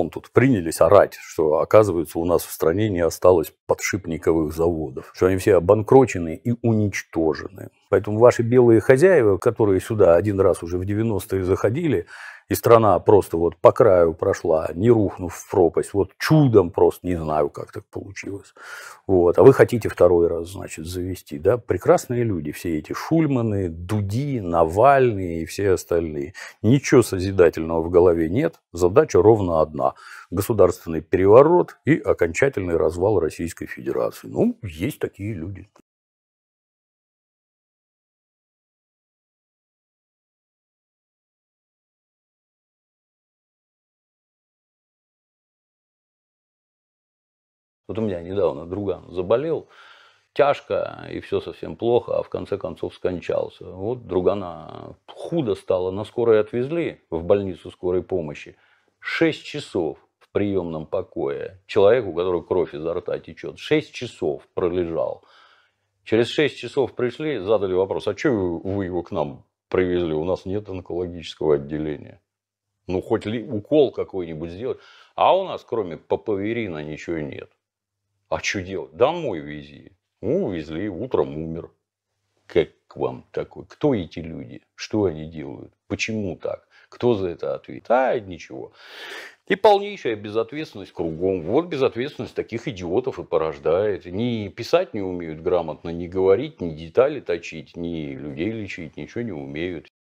он тут принялись орать, что, оказывается, у нас в стране не осталось подшипниковых заводов, что они все обанкрочены и уничтожены. Поэтому ваши белые хозяева, которые сюда один раз уже в 90-е заходили, и страна просто вот по краю прошла, не рухнув в пропасть, вот чудом просто, не знаю, как так получилось. Вот. А вы хотите второй раз, значит, завести, да? Прекрасные люди, все эти Шульманы, Дуди, Навальные и все остальные. Ничего созидательного в голове нет, задача ровно одна – государственный переворот и окончательный развал Российской Федерации. Ну, есть такие люди. Вот у меня недавно друган заболел, тяжко, и все совсем плохо, а в конце концов скончался. Вот другана худо стало, на скорой отвезли в больницу скорой помощи. Шесть часов в приемном покое. Человек, у которого кровь изо рта течет, шесть часов пролежал. Через шесть часов пришли, задали вопрос, а что вы его к нам привезли? У нас нет онкологического отделения. Ну, хоть ли укол какой-нибудь сделать. А у нас, кроме папаверина, ничего нет. А что делать? Домой вези. Ну, увезли, утром умер. Как к вам такой? Кто эти люди? Что они делают? Почему так? Кто за это ответит? А, ничего. И полнейшая безответственность кругом. Вот безответственность таких идиотов и порождает. Ни писать не умеют грамотно, ни говорить, ни детали точить, ни людей лечить, ничего не умеют.